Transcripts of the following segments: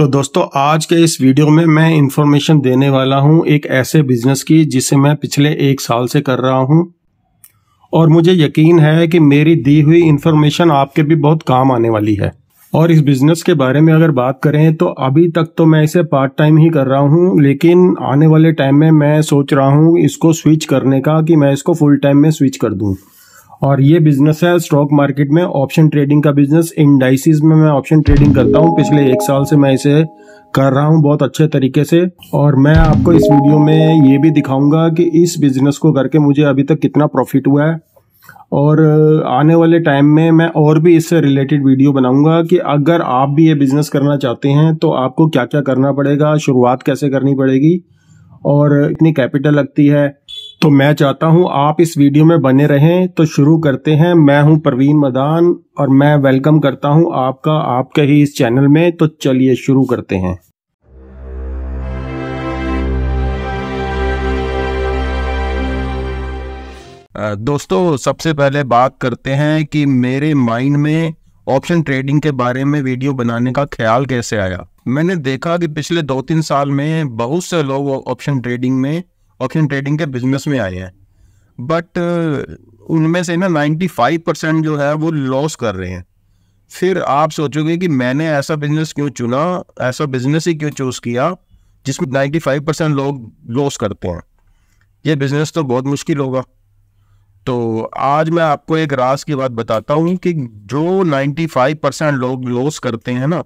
तो दोस्तों आज के इस वीडियो में मैं इन्फॉर्मेशन देने वाला हूं एक ऐसे बिजनेस की जिसे मैं पिछले एक साल से कर रहा हूं और मुझे यकीन है कि मेरी दी हुई इन्फॉर्मेशन आपके भी बहुत काम आने वाली है और इस बिजनेस के बारे में अगर बात करें तो अभी तक तो मैं इसे पार्ट टाइम ही कर रहा हूं लेकिन आने वाले टाइम में मैं सोच रहा हूँ इसको स्विच करने का कि मैं इसको फुल टाइम में स्विच कर दूँ और ये बिजनेस है स्टॉक मार्केट में ऑप्शन ट्रेडिंग का बिजनेस इंडाइसिस में मैं ऑप्शन ट्रेडिंग करता हूँ पिछले एक साल से मैं इसे कर रहा हूँ बहुत अच्छे तरीके से और मैं आपको इस वीडियो में ये भी दिखाऊंगा कि इस बिजनेस को करके मुझे अभी तक कितना प्रॉफिट हुआ है और आने वाले टाइम में मैं और भी इससे रिलेटेड वीडियो बनाऊंगा कि अगर आप भी ये बिज़नेस करना चाहते हैं तो आपको क्या क्या करना पड़ेगा शुरुआत कैसे करनी पड़ेगी और इतनी कैपिटल लगती है तो मैं चाहता हूं आप इस वीडियो में बने रहें तो शुरू करते हैं मैं हूं प्रवीण मदान और मैं वेलकम करता हूं आपका आपके ही इस चैनल में तो चलिए शुरू करते हैं दोस्तों सबसे पहले बात करते हैं कि मेरे माइंड में ऑप्शन ट्रेडिंग के बारे में वीडियो बनाने का ख्याल कैसे आया मैंने देखा कि पिछले दो तीन साल में बहुत से लोग ऑप्शन ट्रेडिंग में ऑप्शन ट्रेडिंग के बिजनेस में आए हैं बट uh, उनमें से ना नाइन्टी फाइव परसेंट जो है वो लॉस कर रहे हैं फिर आप सोचोगे कि मैंने ऐसा बिजनेस क्यों चुना ऐसा बिजनेस ही क्यों चूज़ किया जिसमें नाइन्टी फाइव परसेंट लोग लॉस करते हैं ये बिजनेस तो बहुत मुश्किल होगा तो आज मैं आपको एक राज की बात बताता हूँ कि जो नाइन्टी फाइव परसेंट लोग लॉस करते हैं ना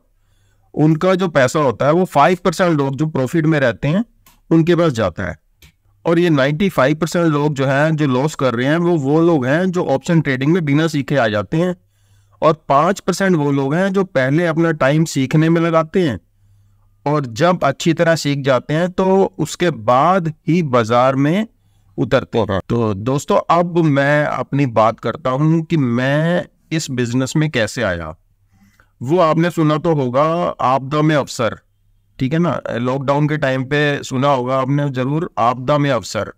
उनका जो पैसा होता है वो फाइव परसेंट लोग जो प्रॉफिट में रहते हैं उनके पास जाता है और ये 95 परसेंट लोग जो हैं जो लॉस कर रहे हैं वो वो लोग हैं जो ऑप्शन ट्रेडिंग में बिना सीखे आ जाते हैं और पाँच परसेंट वो लोग हैं जो पहले अपना टाइम सीखने में लगाते हैं और जब अच्छी तरह सीख जाते हैं तो उसके बाद ही बाज़ार में उतरते हैं तो दोस्तों अब मैं अपनी बात करता हूँ कि मैं इस बिज़नेस में कैसे आया वो आपने सुना तो होगा आपदा में अफसर ठीक है ना लॉकडाउन के टाइम पे सुना होगा आपने जरूर आपदा में अवसर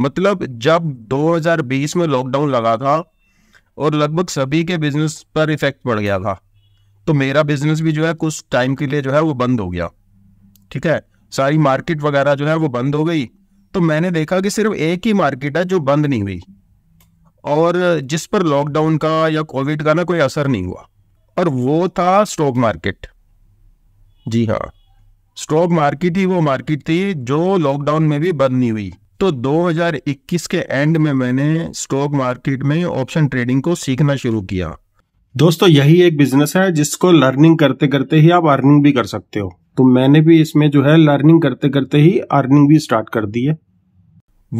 मतलब जब 2020 में लॉकडाउन लगा था और लगभग सभी के बिजनेस पर इफेक्ट पड़ गया था तो मेरा बिजनेस भी जो है कुछ टाइम के लिए जो है वो बंद हो गया ठीक है सारी मार्केट वगैरह जो है वो बंद हो गई तो मैंने देखा कि सिर्फ एक ही मार्केट है जो बंद नहीं हुई और जिस पर लॉकडाउन का या कोविड का ना कोई असर नहीं हुआ और वो था स्टॉक मार्केट जी हाँ स्टॉक मार्केट ही वो मार्केट थी जो लॉकडाउन में भी बंद नहीं हुई तो 2021 के एंड में मैंने स्टॉक मार्केट में ऑप्शन ट्रेडिंग को सीखना शुरू किया दोस्तों यही एक बिजनेस है जिसको लर्निंग करते करते ही आप अर्निंग भी कर सकते हो तो मैंने भी इसमें जो है लर्निंग करते करते ही अर्निंग भी स्टार्ट कर दी है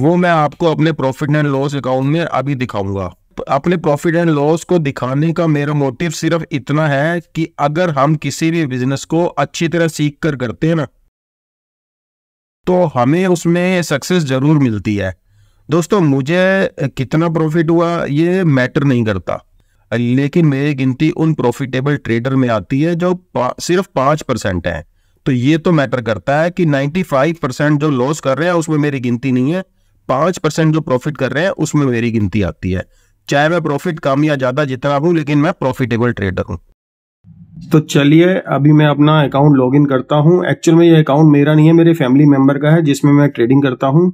वो मैं आपको अपने प्रॉफिट एंड लॉस अकाउंट में अभी दिखाऊंगा अपने प्रॉफिट एंड लॉस को दिखाने का मेरा मोटिव सिर्फ इतना है कि अगर हम किसी भी बिजनेस को अच्छी तरह सीख कर करते हैं ना तो हमें उसमें सक्सेस जरूर मिलती है दोस्तों मुझे कितना प्रॉफिट हुआ ये मैटर नहीं करता लेकिन मेरी गिनती उन प्रॉफिटेबल ट्रेडर में आती है जो पा, सिर्फ पांच परसेंट है तो ये तो मैटर करता है कि फाइव परसेंट जो लॉस कर रहे हैं उसमें मेरी गिनती नहीं है पांच परसेंट जो प्रॉफिट कर रहे हैं उसमें मेरी गिनती आती है चाहे मैं प्रॉफिट कम या ज़्यादा जितना हूँ लेकिन मैं प्रॉफिटेबल ट्रेडर हूँ तो चलिए अभी मैं अपना अकाउंट लॉगिन करता हूँ एक्चुअल में ये अकाउंट मेरा नहीं है मेरे फैमिली मेंबर का है जिसमें मैं ट्रेडिंग करता हूँ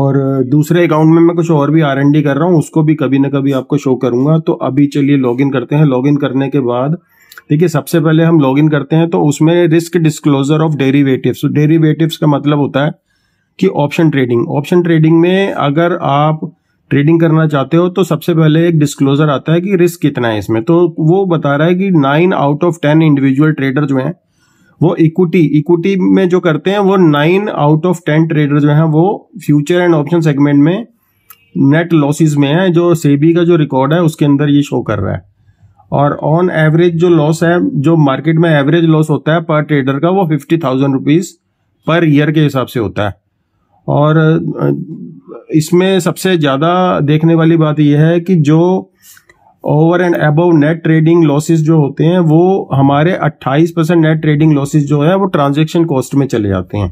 और दूसरे अकाउंट में मैं कुछ और भी आर कर रहा हूँ उसको भी कभी ना कभी आपको शो करूंगा तो अभी चलिए लॉगिन करते हैं लॉगिन करने के बाद है सबसे पहले हम लॉगिन करते हैं तो उसमें risk disclosure of derivative derivative का मतलब होता है कि ऑप्शन ट्रेडिंग ऑप्शन ट्रेडिंग में अगर आप ट्रेडिंग करना चाहते हो तो सबसे पहले एक डिस्क्लोजर आता है कि रिस्क कितना है इसमें तो वो बता रहा है कि nine out of ten individual trader जो हैं वो इक्विटी इक्विटी में जो करते हैं वो nine out of ten trader जो हैं वो फ्यूचर एंड ऑप्शन सेगमेंट में नेट लॉसेस में है जो सेबी का जो रिकॉर्ड है उसके अंदर ये शो कर रहा है और ऑन एवरेज जो लॉस है जो मार्केट में एवरेज लॉस होता है पर ट्रेडर का वो fifty thousand rupees per year के हिसाब से होता है और इसमें सबसे ज़्यादा देखने वाली बात यह है कि जो over and above net trading losses जो होते हैं वो हमारे 28 परसेंट नेट ट्रेडिंग लॉसेस जो है वो ट्रांजेक्शन कॉस्ट में चले जाते हैं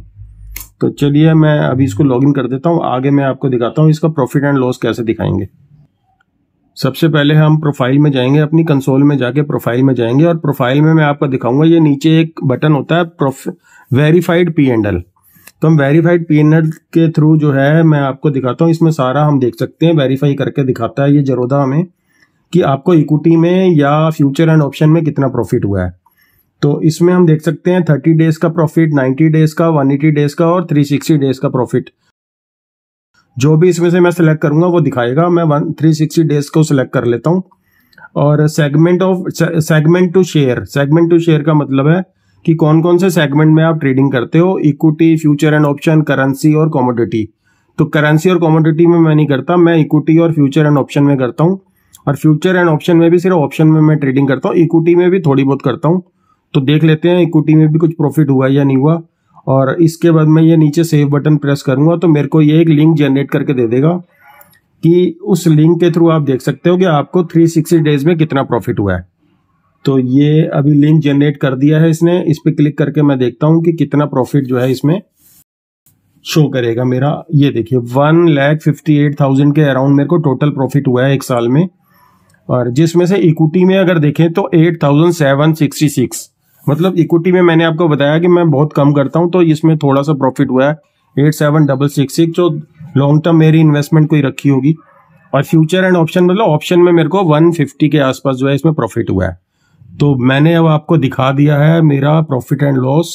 तो चलिए मैं अभी इसको लॉगिन कर देता हूँ आगे मैं आपको दिखाता हूँ इसका प्रॉफिट एंड लॉस कैसे दिखाएंगे सबसे पहले हम प्रोफाइल में जाएंगे अपनी कंसोल में जाके प्रोफाइल में जाएंगे और प्रोफाइल में मैं आपको दिखाऊंगा ये नीचे एक बटन होता है वेरीफाइड पी एंड एल तो हम वेरीफाइड पी के थ्रू जो है मैं आपको दिखाता हूँ इसमें सारा हम देख सकते हैं वेरीफाई करके दिखाता है ये जरोदा हमें कि आपको इक्विटी में या फ्यूचर एंड ऑप्शन में कितना प्रॉफिट हुआ है तो इसमें हम देख सकते हैं थर्टी डेज का प्रॉफिट नाइन्टी डेज का वन एटी डेज का और थ्री सिक्सटी डेज का प्रॉफिट जो भी इसमें से मैं सिलेक्ट करूंगा वो दिखाएगा मैं वन थ्री सिक्सटी डेज को सिलेक्ट कर लेता हूँ और segment of segment two share segment two share का मतलब है कि कौन कौन से सेगमेंट में आप ट्रेडिंग करते हो equity future and option currency और कॉमोडिटी तो करेंसी और कॉमोडिटी में मैं नहीं करता मैं इक्विटी और फ्यूचर एंड ऑप्शन में करता हूँ और फ्यूचर एंड ऑप्शन में भी सिर्फ ऑप्शन में मैं ट्रेडिंग करता हूँ इक्विटी में भी थोड़ी बहुत करता हूँ तो देख लेते हैं इक्विटी में भी कुछ प्रॉफिट हुआ या नहीं हुआ और इसके बाद मैं ये नीचे सेव बटन प्रेस करूंगा तो मेरे को ये एक लिंक जनरेट करके दे देगा कि उस लिंक के थ्रू आप देख सकते हो कि आपको 360 डेज में कितना प्रॉफिट हुआ है तो ये अभी लिंक जनरेट कर दिया है इसने इस पर क्लिक करके मैं देखता हूँ कि कितना प्रॉफिट जो है इसमें शो करेगा मेरा ये देखिए one lakh fifty eight thousand के अराउंड मेरे को टोटल प्रॉफिट हुआ है एक साल में और जिसमें से इक्विटी में अगर देखें तो eight thousand seven sixty six मतलब इक्विटी में मैंने आपको बताया कि मैं बहुत कम करता हूँ तो इसमें थोड़ा सा प्रॉफिट हुआ है eight seven double six six जो लॉन्ग टर्म मेरी इन्वेस्टमेंट कोई रखी होगी और फ्यूचर एंड ऑप्शन मतलब ऑप्शन में मेरे को वन फिफ्टी के आसपास जो है इसमें प्रॉफिट हुआ है तो मैंने अब आपको दिखा दिया है मेरा प्रॉफिट एंड लॉस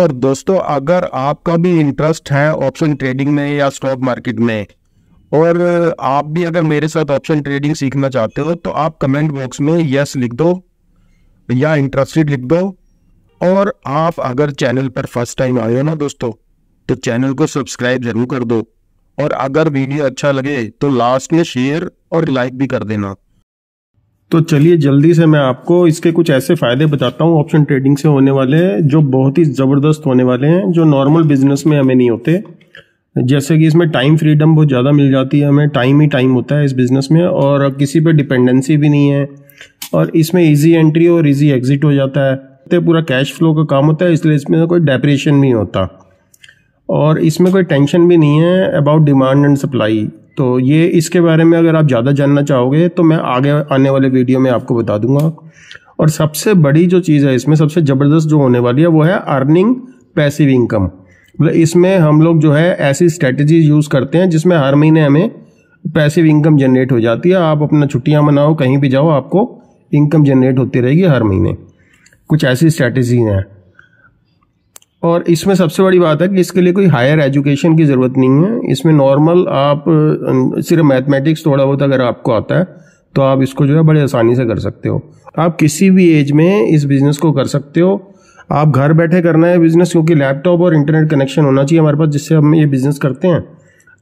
और दोस्तों अगर आपका भी इंटरेस्ट है ऑप्शन ट्रेडिंग में या स्टॉक मार्केट में और आप भी अगर मेरे साथ ऑप्शन ट्रेडिंग सीखना चाहते हो तो आप कमेंट बॉक्स में यस लिख दो या इंटरेस्टेड लिख दो और आप अगर चैनल पर फर्स्ट टाइम आए हो ना दोस्तों तो चैनल को सब्सक्राइब जरूर कर दो और अगर वीडियो अच्छा लगे तो लास्ट में शेयर और लाइक भी कर देना तो चलिए जल्दी से मैं आपको इसके कुछ ऐसे फायदे बताता हूँ ऑप्शन ट्रेडिंग से होने वाले जो बहुत ही ज़बरदस्त होने वाले हैं जो नॉर्मल बिजनेस में हमें नहीं होते जैसे कि इसमें टाइम फ्रीडम बहुत ज़्यादा मिल जाती है हमें टाइम ही टाइम होता है इस बिज़नेस में और किसी पे डिपेंडेंसी भी नहीं है और इसमें इजी एंट्री और इजी एग्जिट हो जाता है तो पूरा कैश फ्लो का काम होता है इसलिए इसमें कोई डेप्रेशन नहीं होता और इसमें कोई टेंशन भी नहीं है अबाउट डिमांड एंड सप्लाई तो ये इसके बारे में अगर आप ज़्यादा जानना चाहोगे तो मैं आगे आने वाले वीडियो में आपको बता दूंगा और सबसे बड़ी जो चीज़ है इसमें सबसे ज़बरदस्त जो होने वाली है वो है अर्निंग पैसिव इनकम मतलब इसमें हम लोग जो है ऐसी स्ट्रेटजी यूज़ करते हैं जिसमें हर महीने हमें पैसिव इनकम जनरेट हो जाती है आप अपना छुट्टियाँ मनाओ कहीं भी जाओ आपको इनकम जनरेट होती रहेगी हर महीने कुछ ऐसी स्ट्रैटेजी हैं और इसमें सबसे बड़ी बात है कि इसके लिए कोई हायर एजुकेशन की ज़रूरत नहीं है इसमें नॉर्मल आप सिर्फ मैथमेटिक्स थोड़ा बहुत अगर आपको आता है तो आप इसको जो है बड़े आसानी से कर सकते हो आप किसी भी एज में इस बिज़नेस को कर सकते हो आप घर बैठे करना है बिज़नेस क्योंकि लैपटॉप और इंटरनेट कनेक्शन होना चाहिए हमारे पास जिससे हम ये बिज़नेस करते हैं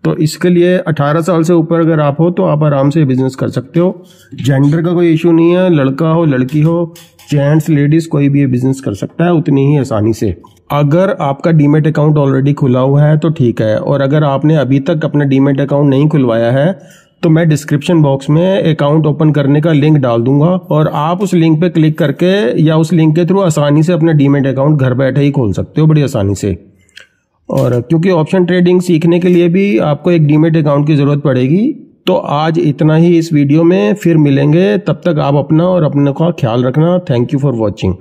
तो इसके लिए 18 साल से ऊपर अगर आप हो तो आप आराम से बिज़नेस कर सकते हो जेंडर का कोई इशू नहीं है लड़का हो लड़की हो जेंट्स लेडीज़ कोई भी ये बिज़नेस कर सकता है उतनी ही आसानी से अगर आपका डीमेट अकाउंट ऑलरेडी खुला हुआ है तो ठीक है और अगर आपने अभी तक अपना डीमेट अकाउंट नहीं खुलवाया है तो मैं डिस्क्रिप्शन बॉक्स में अकाउंट ओपन करने का लिंक डाल दूंगा और आप उस लिंक पे क्लिक करके या उस लिंक के थ्रू आसानी से अपना डीमेट अकाउंट घर बैठे ही खोल सकते हो बड़ी आसानी से और क्योंकि ऑप्शन ट्रेडिंग सीखने के लिए भी आपको एक डीमेट अकाउंट की ज़रूरत पड़ेगी तो आज इतना ही इस वीडियो में फिर मिलेंगे तब तक आप अपना और अपने का ख्याल रखना थैंक यू फॉर वॉचिंग